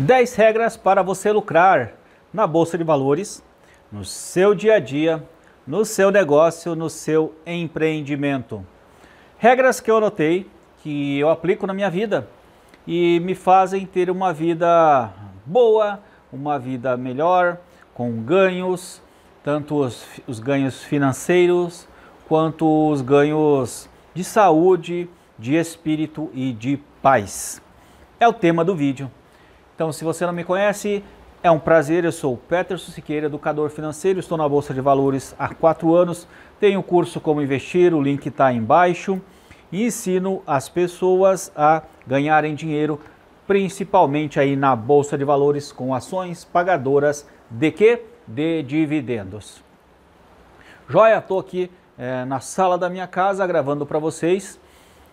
10 regras para você lucrar na bolsa de valores, no seu dia a dia, no seu negócio, no seu empreendimento. Regras que eu anotei, que eu aplico na minha vida e me fazem ter uma vida boa, uma vida melhor, com ganhos, tanto os, os ganhos financeiros quanto os ganhos de saúde, de espírito e de paz. É o tema do vídeo. Então, se você não me conhece, é um prazer. Eu sou o Peterson Siqueira, educador financeiro. Estou na Bolsa de Valores há quatro anos. Tenho o curso Como Investir, o link está embaixo. E ensino as pessoas a ganharem dinheiro, principalmente aí na Bolsa de Valores, com ações pagadoras de quê? De dividendos. Joia, estou aqui é, na sala da minha casa gravando para vocês.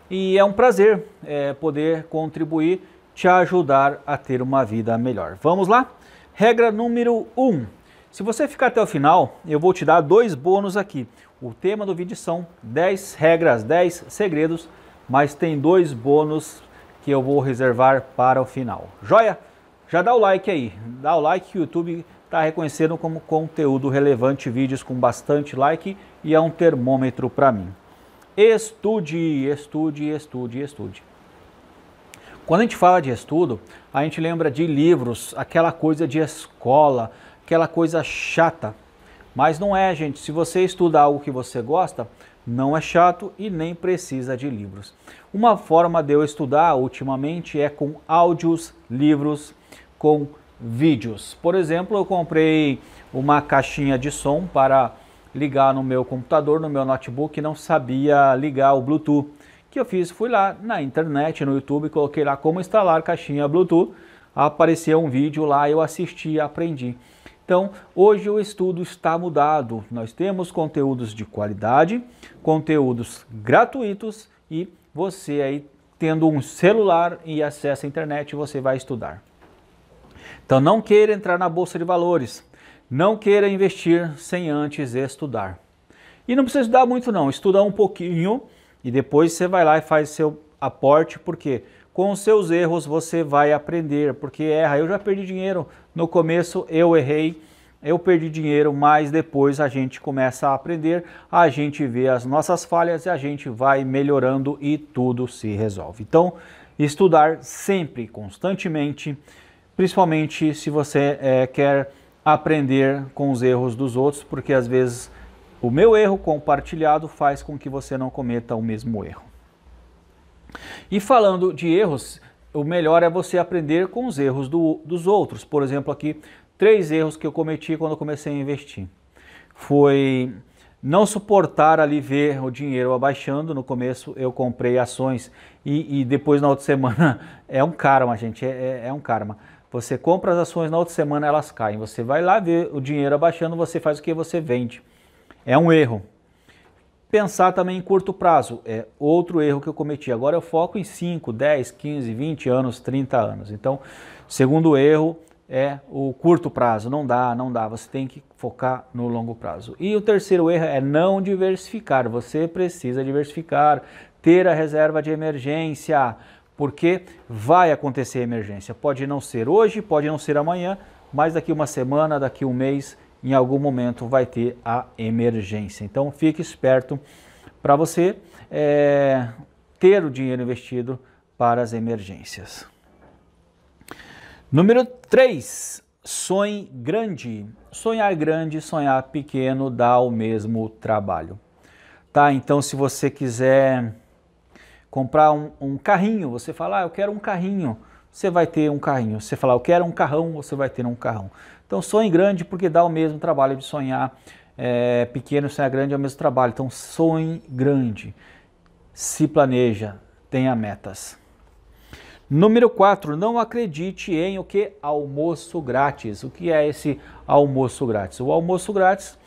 E é um prazer é, poder contribuir te ajudar a ter uma vida melhor. Vamos lá? Regra número 1. Um. Se você ficar até o final, eu vou te dar dois bônus aqui. O tema do vídeo são 10 regras, 10 segredos, mas tem dois bônus que eu vou reservar para o final. Joia? Já dá o like aí. Dá o like que o YouTube está reconhecendo como conteúdo relevante vídeos com bastante like e é um termômetro para mim. Estude, estude, estude, estude. Quando a gente fala de estudo, a gente lembra de livros, aquela coisa de escola, aquela coisa chata. Mas não é, gente. Se você estuda algo que você gosta, não é chato e nem precisa de livros. Uma forma de eu estudar ultimamente é com áudios, livros, com vídeos. Por exemplo, eu comprei uma caixinha de som para ligar no meu computador, no meu notebook, e não sabia ligar o Bluetooth que eu fiz? Fui lá na internet, no YouTube, coloquei lá como instalar caixinha Bluetooth, apareceu um vídeo lá, eu assisti, aprendi. Então, hoje o estudo está mudado. Nós temos conteúdos de qualidade, conteúdos gratuitos e você aí tendo um celular e acesso à internet, você vai estudar. Então, não queira entrar na bolsa de valores. Não queira investir sem antes estudar. E não precisa estudar muito não, estudar um pouquinho e depois você vai lá e faz seu aporte, porque com os seus erros você vai aprender, porque erra. Eu já perdi dinheiro no começo, eu errei, eu perdi dinheiro, mas depois a gente começa a aprender, a gente vê as nossas falhas e a gente vai melhorando e tudo se resolve. Então, estudar sempre, constantemente, principalmente se você é, quer aprender com os erros dos outros, porque às vezes o meu erro compartilhado faz com que você não cometa o mesmo erro. E falando de erros, o melhor é você aprender com os erros do, dos outros. Por exemplo, aqui, três erros que eu cometi quando comecei a investir. Foi não suportar ali ver o dinheiro abaixando. No começo eu comprei ações e, e depois na outra semana é um karma, gente, é, é, é um karma. Você compra as ações, na outra semana elas caem. Você vai lá ver o dinheiro abaixando, você faz o que? Você vende. É um erro. Pensar também em curto prazo é outro erro que eu cometi. Agora eu foco em 5, 10, 15, 20 anos, 30 anos. Então, segundo erro é o curto prazo. Não dá, não dá. Você tem que focar no longo prazo. E o terceiro erro é não diversificar. Você precisa diversificar, ter a reserva de emergência, porque vai acontecer emergência. Pode não ser hoje, pode não ser amanhã, mas daqui uma semana, daqui um mês, em algum momento vai ter a emergência. Então fique esperto para você é, ter o dinheiro investido para as emergências. Número 3, sonhe grande. Sonhar grande, sonhar pequeno dá o mesmo trabalho. Tá? Então, se você quiser comprar um, um carrinho, você fala, ah, eu quero um carrinho, você vai ter um carrinho. Se você falar, eu quero um carrão, você vai ter um carrão. Então sonhe grande porque dá o mesmo trabalho de sonhar é, pequeno, sonhar grande é o mesmo trabalho. Então sonhe grande, se planeja, tenha metas. Número 4, não acredite em o que? Almoço grátis. O que é esse almoço grátis? O almoço grátis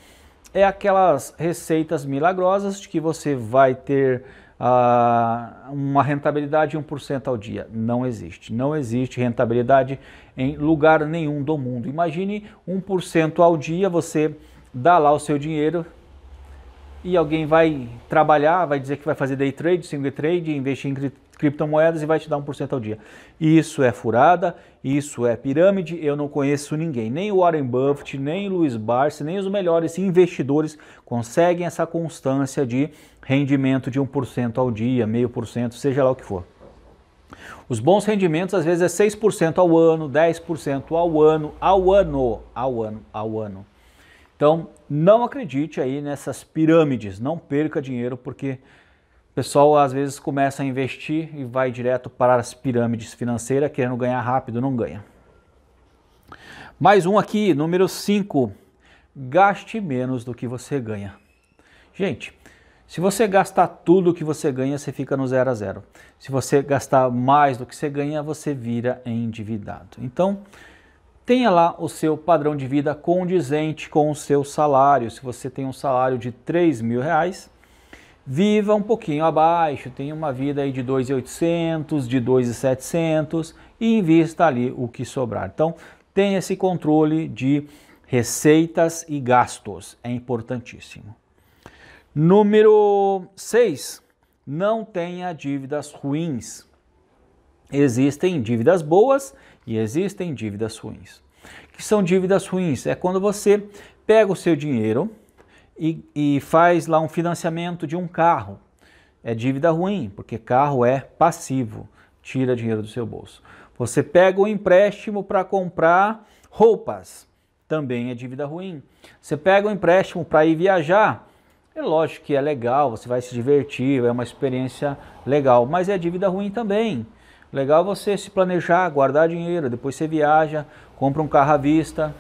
é aquelas receitas milagrosas de que você vai ter ah, uma rentabilidade de 1% ao dia. Não existe. Não existe rentabilidade em lugar nenhum do mundo. Imagine 1% ao dia, você dá lá o seu dinheiro, e alguém vai trabalhar, vai dizer que vai fazer day trade, single trade, investir em cri criptomoedas e vai te dar 1% ao dia. Isso é furada, isso é pirâmide, eu não conheço ninguém, nem Warren Buffett, nem Luiz Barsi, nem os melhores investidores conseguem essa constância de rendimento de 1% ao dia, meio por cento, seja lá o que for. Os bons rendimentos às vezes é 6% ao ano, 10% ao ano, ao ano, ao ano, ao ano. Então, não acredite aí nessas pirâmides, não perca dinheiro porque o pessoal às vezes começa a investir e vai direto para as pirâmides financeiras querendo ganhar rápido, não ganha. Mais um aqui, número 5. Gaste menos do que você ganha. Gente, se você gastar tudo o que você ganha, você fica no zero a zero. Se você gastar mais do que você ganha, você vira endividado. Então, tenha lá o seu padrão de vida condizente com o seu salário. Se você tem um salário de 3 mil reais, viva um pouquinho abaixo, tenha uma vida aí de 2,800, de 2,700 e invista ali o que sobrar. Então, tenha esse controle de receitas e gastos, é importantíssimo. Número 6, não tenha dívidas ruins. Existem dívidas boas e existem dívidas ruins. O que são dívidas ruins? É quando você pega o seu dinheiro e, e faz lá um financiamento de um carro. É dívida ruim, porque carro é passivo, tira dinheiro do seu bolso. Você pega um empréstimo para comprar roupas, também é dívida ruim. Você pega um empréstimo para ir viajar, é lógico que é legal, você vai se divertir, é uma experiência legal, mas é dívida ruim também. Legal você se planejar, guardar dinheiro, depois você viaja, compra um carro à vista.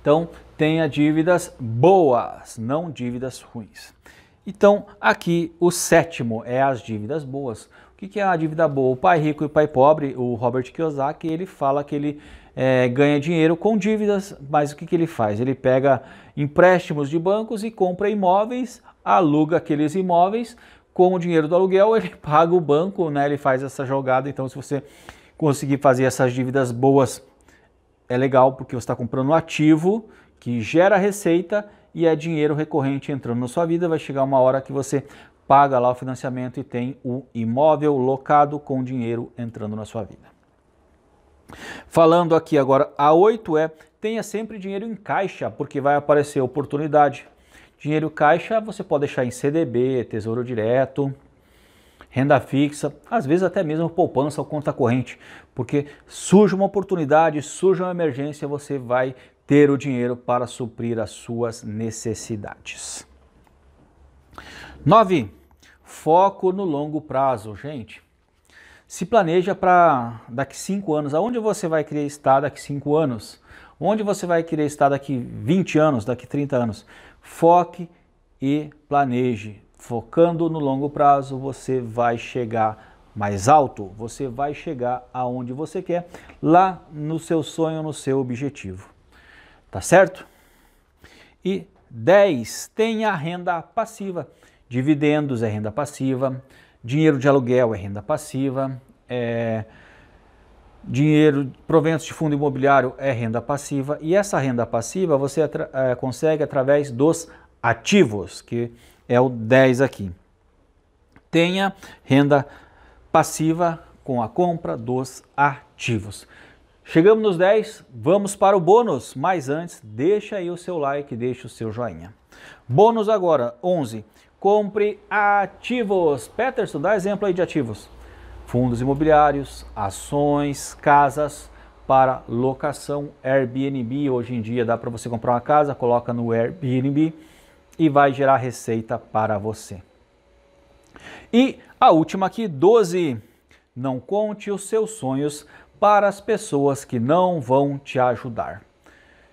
Então, tenha dívidas boas, não dívidas ruins. Então, aqui o sétimo é as dívidas boas. O que é a dívida boa? O pai rico e o pai pobre, o Robert Kiyosaki, ele fala que ele é, ganha dinheiro com dívidas, mas o que, que ele faz? Ele pega empréstimos de bancos e compra imóveis, aluga aqueles imóveis, com o dinheiro do aluguel, ele paga o banco, né? Ele faz essa jogada. Então, se você conseguir fazer essas dívidas boas, é legal, porque você está comprando um ativo que gera receita e é dinheiro recorrente entrando na sua vida. Vai chegar uma hora que você paga lá o financiamento e tem o imóvel locado com dinheiro entrando na sua vida. Falando aqui agora, a 8 é tenha sempre dinheiro em caixa, porque vai aparecer oportunidade, Dinheiro caixa você pode deixar em CDB, Tesouro Direto, renda fixa, às vezes até mesmo poupança ou conta corrente, porque surge uma oportunidade, surge uma emergência, você vai ter o dinheiro para suprir as suas necessidades. 9. Foco no longo prazo, gente. Se planeja para daqui 5 anos, aonde você vai querer estar daqui 5 anos? Onde você vai querer estar daqui 20 anos, daqui 30 anos? Foque e planeje. Focando no longo prazo, você vai chegar mais alto, você vai chegar aonde você quer, lá no seu sonho, no seu objetivo. Tá certo? E 10, tenha renda passiva. Dividendos é renda passiva, dinheiro de aluguel é renda passiva, é, dinheiro, proventos de fundo imobiliário é renda passiva e essa renda passiva você é, consegue através dos ativos, que é o 10 aqui. Tenha renda passiva com a compra dos ativos. Chegamos nos 10, vamos para o bônus, mas antes deixa aí o seu like, deixa o seu joinha. Bônus agora, 11, compre ativos. Peterson, dá exemplo aí de ativos fundos imobiliários, ações, casas para locação Airbnb. Hoje em dia dá para você comprar uma casa, coloca no Airbnb e vai gerar receita para você. E a última aqui, 12. Não conte os seus sonhos para as pessoas que não vão te ajudar.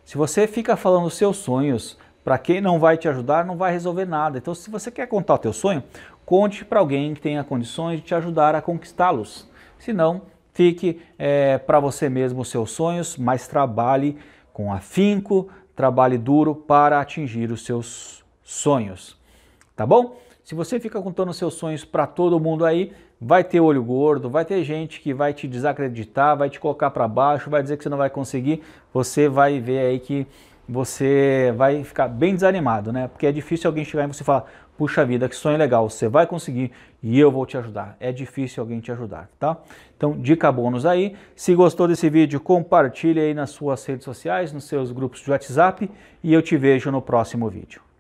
Se você fica falando os seus sonhos para quem não vai te ajudar, não vai resolver nada. Então, se você quer contar o teu sonho, conte para alguém que tenha condições de te ajudar a conquistá-los. Se não, fique é, para você mesmo os seus sonhos, mas trabalhe com afinco, trabalhe duro para atingir os seus sonhos. Tá bom? Se você fica contando seus sonhos para todo mundo aí, vai ter olho gordo, vai ter gente que vai te desacreditar, vai te colocar para baixo, vai dizer que você não vai conseguir. Você vai ver aí que você vai ficar bem desanimado, né? Porque é difícil alguém chegar e você falar: puxa vida, que sonho legal, você vai conseguir e eu vou te ajudar. É difícil alguém te ajudar, tá? Então, dica bônus aí. Se gostou desse vídeo, compartilhe aí nas suas redes sociais, nos seus grupos de WhatsApp e eu te vejo no próximo vídeo.